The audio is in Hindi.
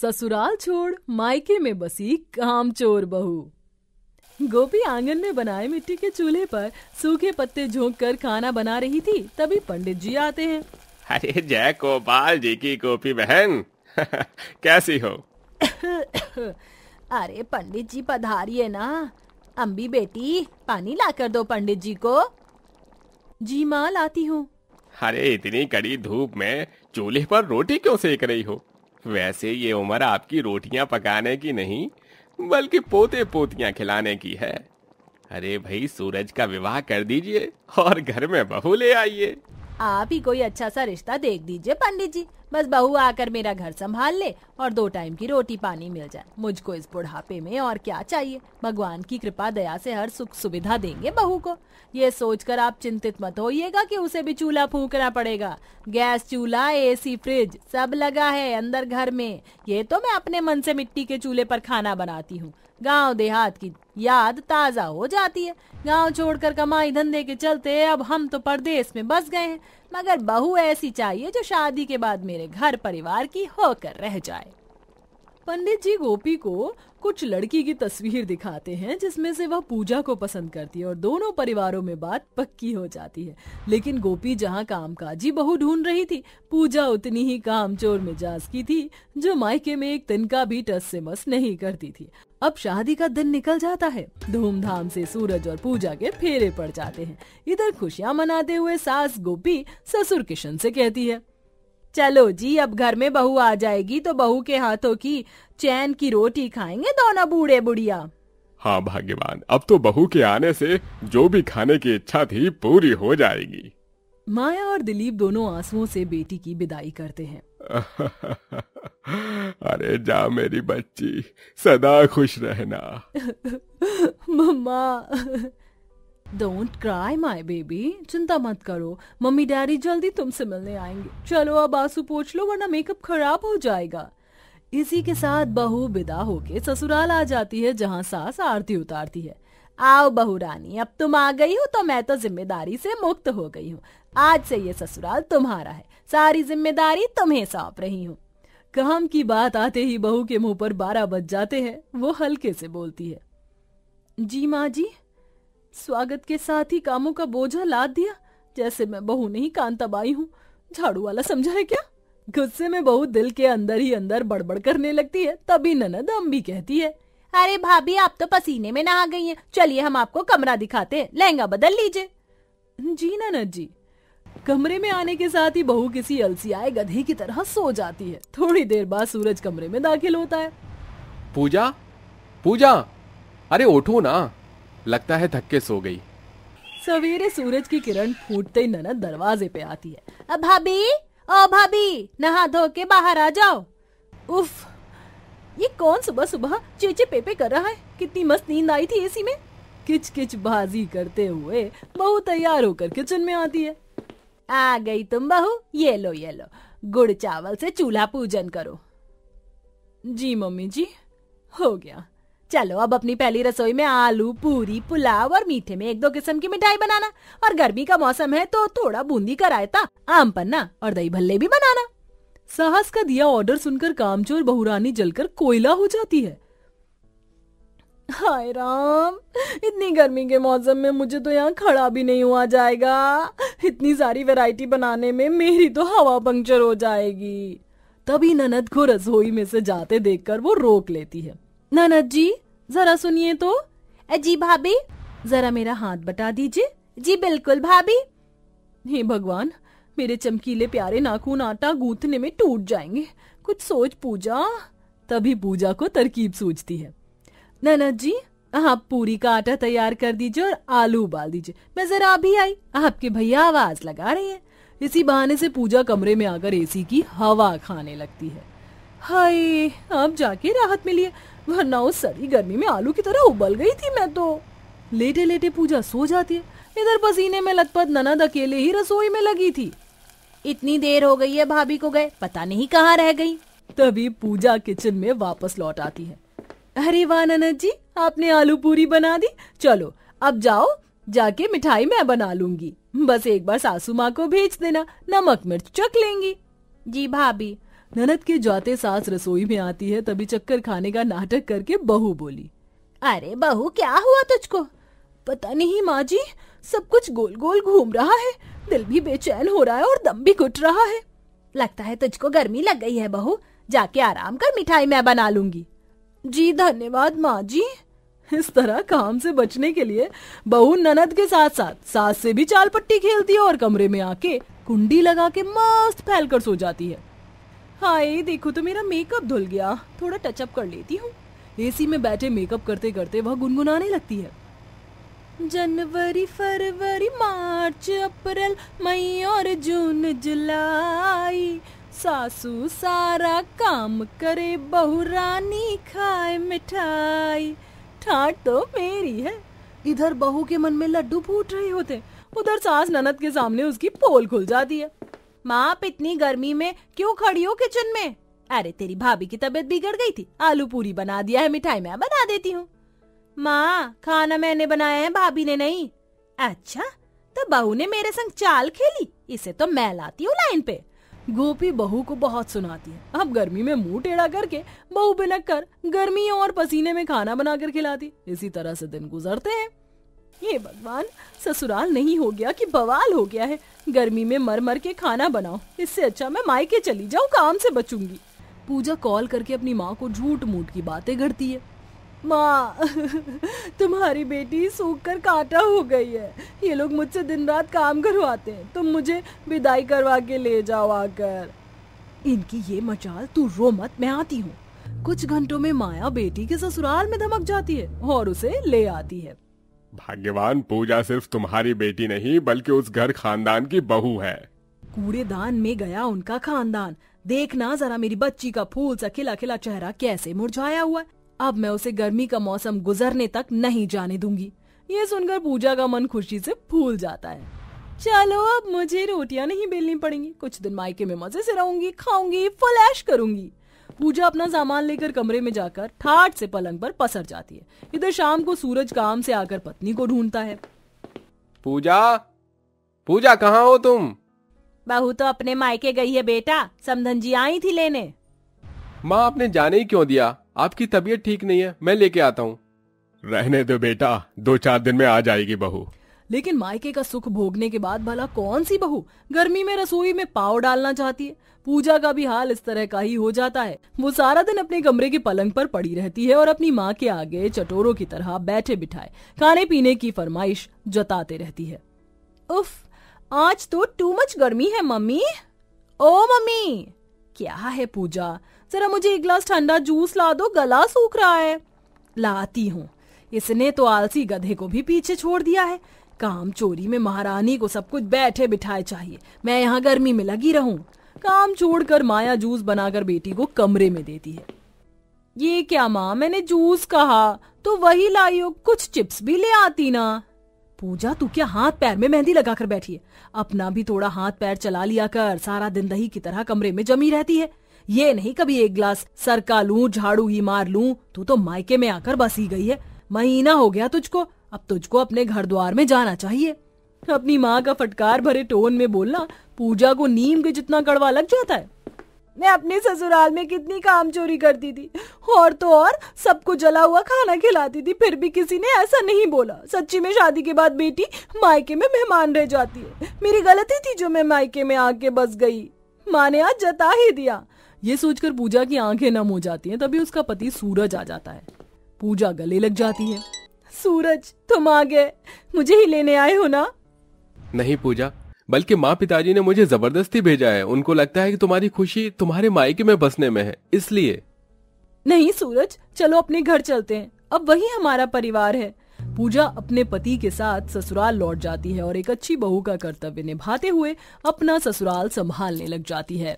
ससुराल छोड़ मायके में बसी काम चोर बहू गोपी आंगन में बनाए मिट्टी के चूल्हे पर सूखे पत्ते झोंक कर खाना बना रही थी तभी पंडित जी आते हैं अरे जय गोपाल जी की गोपी बहन कैसी हो अरे पंडित जी पधारिए ना अम्बी बेटी पानी ला कर दो पंडित जी को जी माँ लाती हूँ अरे इतनी कड़ी धूप में चूल्हे पर रोटी क्यों सेक रही हो वैसे ये उम्र आपकी रोटियां पकाने की नहीं बल्कि पोते पोतियां खिलाने की है अरे भाई सूरज का विवाह कर दीजिए और घर में बहू ले आइए आप ही कोई अच्छा सा रिश्ता देख दीजिए पंडित जी बस बहू आकर मेरा घर संभाल ले और दो टाइम की रोटी पानी मिल जाए मुझको इस बुढ़ापे में और क्या चाहिए भगवान की कृपा दया से हर सुख सुविधा देंगे बहू को ये सोचकर आप चिंतित मत होइएगा कि उसे भी चूल्हा फूकना पड़ेगा गैस चूल्हा एसी फ्रिज सब लगा है अंदर घर में ये तो मैं अपने मन से मिट्टी के चूल्हे पर खाना बनाती हूँ गांव देहात की याद ताजा हो जाती है गांव छोड़कर कमाई धंधे के चलते अब हम तो परदेश में बस गए हैं मगर बहू ऐसी चाहिए जो शादी के बाद मेरे घर परिवार की होकर रह जाए पंडित जी गोपी को कुछ लड़की की तस्वीर दिखाते हैं जिसमें से वह पूजा को पसंद करती है और दोनों परिवारों में बात पक्की हो जाती है लेकिन गोपी जहाँ काम काजी बहु ढूंढ रही थी पूजा उतनी ही काम चोर मिजाज की थी जो मायके में एक तिनका भी टस से मस नहीं करती थी अब शादी का दिन निकल जाता है धूमधाम से सूरज और पूजा के फेरे पड़ जाते हैं इधर खुशियाँ मनाते हुए सास गोपी ससुर किशन से कहती है चलो जी अब घर में बहू आ जाएगी तो बहू के हाथों की चैन की रोटी खाएंगे दोनों बूढ़े बुढ़िया हाँ भाग्यवान अब तो बहू के आने से जो भी खाने की इच्छा थी पूरी हो जाएगी माया और दिलीप दोनों आंसुओं से बेटी की विदाई करते हैं अरे जा मेरी बच्ची सदा खुश रहना मम्मा डोंट क्राई माई बेबी चिंता मत करो मम्मी डैडी जल्दी तुमसे मिलने आएंगे चलो अब आंसू पोछ लो वरना मेकअप खराब हो जाएगा इसी के साथ बहू विदा होके ससुराल आ जाती है जहाँ सास आरती उतारती है आओ बहू रानी अब तुम आ गई हो तो मैं तो जिम्मेदारी से मुक्त हो गई हूँ आज से ये ससुराल तुम्हारा है सारी जिम्मेदारी तुम्हें सौंप रही हूँ काम की बात आते ही बहू के मुंह पर बारह बज जाते हैं वो हल्के से बोलती है जी माँ जी स्वागत के साथ ही कामों का बोझा लाद दिया जैसे मैं बहू नहीं कांताबाई हूँ झाड़ू वाला समझा है क्या गुस्से में बहू दिल के अंदर ही अंदर बड़बड़ करने लगती है तभी ननद अम्बी कहती है अरे भाभी आप तो पसीने में नहा गई हैं चलिए हम आपको कमरा दिखाते हैं लहंगा बदल लीजिए जी ननद जी कमरे में आने के साथ ही बहू किसी अलसी आए गधे की तरह सो जाती है थोड़ी देर बाद सूरज कमरे में दाखिल होता है पूजा पूजा अरे उठो ना लगता है धक्के सो गई सवेरे सूरज की किरण फूटते ही ननद दरवाजे पे आती है अब भाभी ओ भाभी नहा धो के बाहर आ जाओ उफ ये कौन सुबह सुबह चेचे पेपे कर रहा है कितनी मस्त नींद आई थी एसी में किच किच बाजी करते हुए बहू तैयार होकर किचन में आती है आ गई तुम बहू ये लो ये लो गुड़ चावल से चूल्हा पूजन करो जी मम्मी जी हो गया चलो अब अपनी पहली रसोई में आलू पूरी पुलाव और मीठे में एक दो किस्म की मिठाई बनाना और गर्मी का मौसम है तो थोड़ा बूंदी का रायता आम पन्ना और दही भल्ले भी बनाना साहस का दिया ऑर्डर सुनकर कामचोर बहुरानी जलकर कोयला हो जाती है हाय राम इतनी गर्मी के मौसम में मुझे तो यहाँ खड़ा भी नहीं हुआ जाएगा इतनी सारी वैरायटी बनाने में मेरी तो हवा पंक्चर हो जाएगी तभी ननद को रसोई में से जाते देखकर वो रोक लेती है ननद जी जरा सुनिए तो जी भाभी जरा मेरा हाथ बटा दीजिए जी बिल्कुल भाभी हे भगवान मेरे चमकीले प्यारे नाखून आटा गूंथने में टूट जाएंगे कुछ सोच पूजा तभी पूजा को तरकीब सोचती है ननद जी आप पूरी का आटा तैयार कर दीजिए और आलू उबाल दीजिए मैं जरा अभी आई आपके भैया आवाज लगा रहे हैं इसी बहाने से पूजा कमरे में आकर एसी की हवा खाने लगती है हाय अब जाके राहत मिली है वरना उस सड़ी गर्मी में आलू की तरह उबल गई थी मैं तो लेटे लेटे पूजा सो जाती है इधर पसीने में लतपत ननद अकेले ही रसोई में लगी थी इतनी देर हो गई है भाभी को गए पता नहीं कहाँ रह गई तभी पूजा किचन में वापस लौट आती है अरे वाह ननद जी आपने आलू पूरी बना दी चलो अब जाओ जाके मिठाई मैं बना लूंगी बस एक बार सासू माँ को भेज देना नमक मिर्च चख लेंगी जी भाभी ननद के जाते सास रसोई में आती है तभी चक्कर खाने का नाटक करके बहू बोली अरे बहू क्या हुआ तुझको पता नहीं माँ जी सब कुछ गोल गोल घूम रहा है दिल भी बेचैन हो रहा है और दम भी घुट रहा है लगता है तुझको गर्मी लग गई है बहू जाके आराम कर मिठाई मैं बना लूंगी जी धन्यवाद माँ जी इस तरह काम से बचने के लिए बहू ननद के साथ साथ सास से भी चाल पट्टी खेलती है और कमरे में आके कुंडी लगा के मस्त फैल कर सो जाती है हाय देखो तो मेरा मेकअप धुल गया थोड़ा टचअप कर लेती हूँ एसी में बैठे मेकअप करते करते वह गुनगुनाने लगती है जनवरी फरवरी मार्च अप्रैल मई और जून जुलाई सासू सारा काम करे बहुरानी खाए मिठाई ठाट तो मेरी है इधर बहू के मन में लड्डू फूट रहे होते उधर सास ननद के सामने उसकी पोल खुल जाती है माँ आप इतनी गर्मी में क्यों खड़ी हो किचन में अरे तेरी भाभी की तबीयत बिगड़ गई थी आलू पूरी बना दिया है मिठाई मैं बना देती हूँ माँ खाना मैंने बनाया है भाभी ने नहीं अच्छा तो बहू ने मेरे संग चाल खेली इसे तो मैं लाती हूँ लाइन पे गोपी बहू को बहुत सुनाती है अब गर्मी में मुंह टेढ़ा करके बहू बिलक कर गर्मी और पसीने में खाना बनाकर खिलाती इसी तरह से दिन गुजरते हैं ये भगवान ससुराल नहीं हो गया कि बवाल हो गया है गर्मी में मर मर के खाना बनाओ इससे अच्छा मैं मायके चली जाऊँ काम से बचूंगी पूजा कॉल करके अपनी माँ को झूठ मूठ की बातें करती है माँ तुम्हारी बेटी सूख कर काटा हो गई है ये लोग मुझसे दिन रात काम करवाते हैं तुम मुझे विदाई करवा के ले जाओ आकर इनकी ये मचाल तू रो मत मैं आती हूँ कुछ घंटों में माया बेटी के ससुराल में धमक जाती है और उसे ले आती है भाग्यवान पूजा सिर्फ तुम्हारी बेटी नहीं बल्कि उस घर खानदान की बहू है कूड़ेदान में गया उनका खानदान देखना जरा मेरी बच्ची का फूल सा खिला खिला चेहरा कैसे मुरझाया हुआ अब मैं उसे गर्मी का मौसम गुजरने तक नहीं जाने दूंगी ये सुनकर पूजा का मन खुशी से फूल जाता है चलो अब मुझे रोटियां नहीं बेलनी पड़ेंगी कुछ दिन मायके में मजे से रहूंगी खाऊंगी फ्लैश करूंगी पूजा अपना सामान लेकर कमरे में जाकर ठाट से पलंग पर पसर जाती है इधर शाम को सूरज काम से आकर पत्नी को ढूंढता है पूजा पूजा कहाँ हो तुम बहू तो अपने मायके गई है बेटा समधन जी आई थी लेने माँ आपने जाने ही क्यों दिया आपकी तबीयत ठीक नहीं है मैं लेके आता हूँ रहने दो बेटा दो चार दिन में आ जाएगी बहू लेकिन मायके का सुख भोगने के बाद भला कौन सी बहू गर्मी में रसोई में पाव डालना चाहती है पूजा का भी हाल इस तरह का ही हो जाता है वो सारा दिन अपने कमरे के पलंग पर पड़ी रहती है और अपनी माँ के आगे चटोरों की तरह बैठे बिठाए खाने पीने की फरमाइश जताते रहती है उफ आज तो टू मच गर्मी है मम्मी ओ मम्मी क्या है पूजा जरा मुझे एक गिलास ठंडा जूस ला दो गला सूख रहा है लाती हूँ इसने तो आलसी गधे को भी पीछे छोड़ दिया है काम चोरी में महारानी को सब कुछ बैठे बिठाए चाहिए मैं यहाँ गर्मी में लगी रहूं काम छोड़कर माया जूस बनाकर बेटी को कमरे में देती है ये क्या माँ मैंने जूस कहा तो वही लाइयो कुछ चिप्स भी ले आती ना पूजा तू क्या हाथ पैर में मेहंदी लगाकर बैठी है अपना भी थोड़ा हाथ पैर चला लिया कर सारा दिन दही की तरह कमरे में जमी रहती है ये नहीं कभी एक ग्लास सरका लू झाड़ू ही मार लू तू तो मायके में आकर बसी गई है महीना हो गया तुझको अब तुझको अपने घर द्वार में जाना चाहिए अपनी माँ का फटकार भरे टोन में बोलना पूजा को नीम के जितना कड़वा लग जाता है मैं अपने ससुराल में कितनी काम चोरी करती थी और तो और सबको जला हुआ खाना खिलाती थी फिर भी किसी ने ऐसा नहीं बोला सच्ची में शादी के बाद बेटी मायके में मेहमान रह जाती है मेरी गलती थी जो मैं मायके में आके बस गई माँ ने आज जता ही दिया ये सोचकर पूजा की आंखें नम हो जाती हैं तभी उसका पति सूरज आ जाता है पूजा गले लग जाती है सूरज तुम आ गए मुझे ही लेने आए हो ना नहीं पूजा बल्कि माँ पिताजी ने मुझे जबरदस्ती भेजा है उनको लगता है कि तुम्हारी खुशी तुम्हारे मायके में बसने में है इसलिए नहीं सूरज चलो अपने घर चलते हैं अब वही हमारा परिवार है पूजा अपने पति के साथ ससुराल लौट जाती है और एक अच्छी बहू का कर्तव्य निभाते हुए अपना ससुराल संभालने लग जाती है